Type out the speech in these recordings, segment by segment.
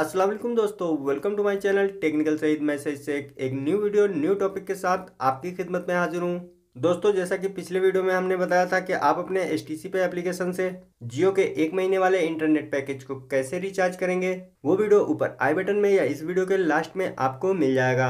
असलम दोस्तों welcome to my channel technical Saeed message से एक न्यू वीडियो न्यू टॉपिक के साथ आपकी खिदमत में हाजिर हूँ दोस्तों जैसा कि पिछले वीडियो में हमने बताया था कि आप अपने एस टी सी पे एप्लीकेशन से जियो के एक महीने वाले इंटरनेट पैकेज को कैसे रिचार्ज करेंगे वो वीडियो ऊपर आई बटन में या इस वीडियो के लास्ट में आपको मिल जाएगा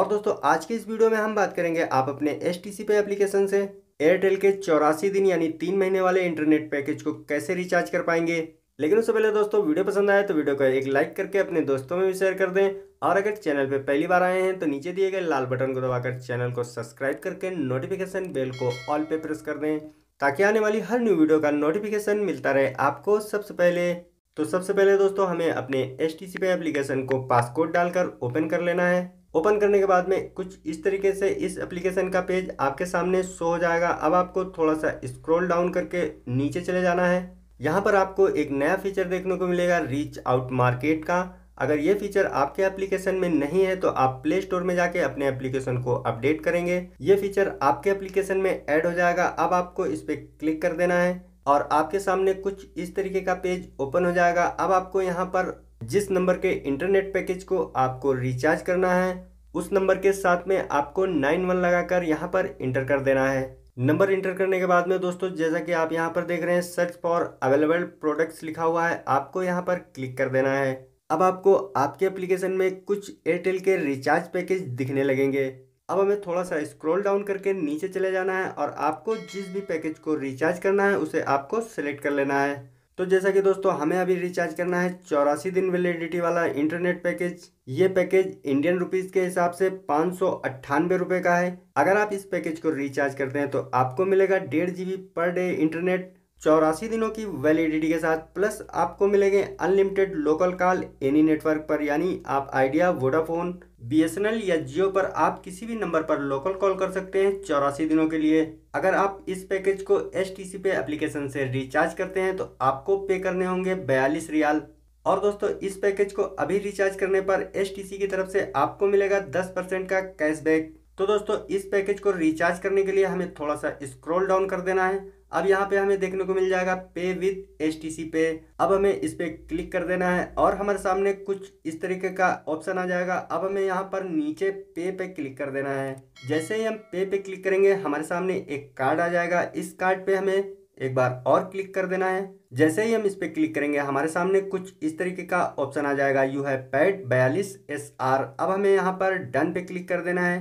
और दोस्तों आज के इस वीडियो में हम बात करेंगे आप अपने एस टी सी पे एप्लीकेशन से एयरटेल के चौरासी दिन यानी तीन महीने वाले इंटरनेट पैकेज को कैसे रिचार्ज कर पाएंगे लेकिन उससे पहले दोस्तों वीडियो पसंद आए तो वीडियो को एक लाइक करके अपने दोस्तों में भी शेयर कर दें और अगर चैनल पर पहली बार आए हैं तो नीचे दिए गए लाल बटन को दबाकर चैनल को सब्सक्राइब करके नोटिफिकेशन बेल को ऑल पे प्रेस कर दें ताकि आने वाली हर न्यू वीडियो का नोटिफिकेशन मिलता रहे आपको सबसे पहले तो सबसे पहले दोस्तों हमें अपने एस टी सी पे एप्लीकेशन को पासकोड डालकर ओपन कर लेना है ओपन करने के बाद में कुछ इस तरीके से इस एप्लीकेशन का पेज आपके सामने शो हो जाएगा अब आपको थोड़ा सा स्क्रॉल डाउन करके नीचे चले जाना है यहाँ पर आपको एक नया फीचर देखने को मिलेगा रीच आउट मार्केट का अगर ये फीचर आपके एप्लीकेशन में नहीं है तो आप प्ले स्टोर में जाके अपने एप्लीकेशन को अपडेट करेंगे ये फीचर आपके एप्लीकेशन में ऐड हो जाएगा अब आपको इस पर क्लिक कर देना है और आपके सामने कुछ इस तरीके का पेज ओपन हो जाएगा अब आपको यहाँ पर जिस नंबर के इंटरनेट पैकेज को आपको रिचार्ज करना है उस नंबर के साथ में आपको नाइन वन लगाकर यहाँ पर इंटर कर देना है नंबर इंटर करने के बाद में दोस्तों जैसा कि आप यहाँ पर देख रहे हैं सर्च फॉर अवेलेबल प्रोडक्ट्स लिखा हुआ है आपको यहाँ पर क्लिक कर देना है अब आपको आपके एप्लीकेशन में कुछ एयरटेल के रिचार्ज पैकेज दिखने लगेंगे अब हमें थोड़ा सा स्क्रॉल डाउन करके नीचे चले जाना है और आपको जिस भी पैकेज को रिचार्ज करना है उसे आपको सेलेक्ट कर लेना है तो जैसा कि दोस्तों हमें अभी रिचार्ज करना है चौरासी दिन वैलिडिटी वाला इंटरनेट पैकेज ये पैकेज इंडियन रुपीस के हिसाब से पाँच सौ अट्ठानबे रुपये का है अगर आप इस पैकेज को रिचार्ज करते हैं तो आपको मिलेगा डेढ़ जी पर डे इंटरनेट चौरासी दिनों की वैलिडिटी के साथ प्लस आपको मिलेंगे unlimited local call any network पर यानी आप आइडिया वोडाफोन बी या जियो पर आप किसी भी नंबर पर लोकल कॉल कर सकते हैं चौरासी दिनों के लिए अगर आप इस पैकेज को एस टी सी पे एप्लीकेशन से रिचार्ज करते हैं तो आपको पे करने होंगे बयालीस रियाल और दोस्तों इस पैकेज को अभी रिचार्ज करने पर एस की तरफ से आपको मिलेगा दस परसेंट का कैशबैक तो दोस्तों इस पैकेज को रिचार्ज करने के लिए हमें थोड़ा सा स्क्रॉल डाउन कर देना है अब यहाँ पे हमें देखने को मिल जाएगा पे विद एच टी सी पे अब हमें इस पर क्लिक कर देना है और हमारे सामने कुछ इस तरीके का ऑप्शन आ जाएगा अब हमें यहाँ पर नीचे पे पे क्लिक कर देना है जैसे ही हम पे पे क्लिक करेंगे हमारे सामने एक कार्ड आ जाएगा इस कार्ड पे हमें एक बार और क्लिक कर देना है जैसे ही हम इस पर क्लिक करेंगे हमारे सामने कुछ इस तरीके का ऑप्शन आ जाएगा यू है पैड बयालीस एस आर अब हमें यहाँ पर डन पे क्लिक कर देना है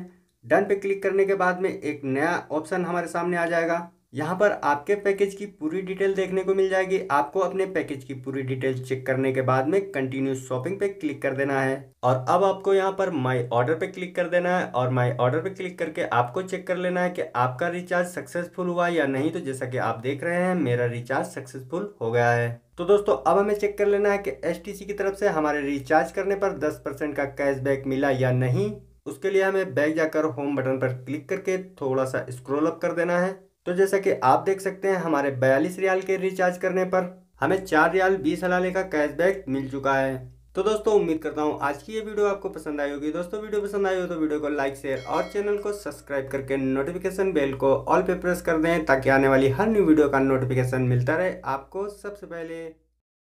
डन पे क्लिक करने के बाद में एक नया ऑप्शन हमारे सामने आ जाएगा यहाँ पर आपके पैकेज की पूरी डिटेल देखने को मिल जाएगी आपको अपने पैकेज की पूरी डिटेल चेक करने के बाद में कंटिन्यू शॉपिंग पे क्लिक कर देना है और अब आपको यहाँ पर माय ऑर्डर पे क्लिक कर देना है और माय ऑर्डर पे क्लिक करके आपको चेक कर लेना है कि आपका रिचार्ज सक्सेसफुल हुआ या नहीं तो जैसा कि आप देख रहे हैं मेरा रिचार्ज सक्सेसफुल हो गया है तो दोस्तों अब हमें चेक कर लेना है कि एस की तरफ से हमारे रिचार्ज करने पर दस का कैशबैक मिला या नहीं उसके लिए हमें बैक जाकर होम बटन पर क्लिक करके थोड़ा सा स्क्रोल अप कर देना है तो जैसा कि आप देख सकते हैं हमारे बयालीस रियाल के रिचार्ज करने पर हमें चार रियाल बीस हलाले का कैशबैक मिल चुका है तो दोस्तों उम्मीद करता हूँ आज की ये वीडियो आपको पसंद आई होगी दोस्तों वीडियो पसंद आई हो तो वीडियो को लाइक शेयर और चैनल को सब्सक्राइब करके नोटिफिकेशन बेल को ऑल पे प्रेस कर दें ताकि आने वाली हर न्यू वीडियो का नोटिफिकेशन मिलता रहे आपको सबसे पहले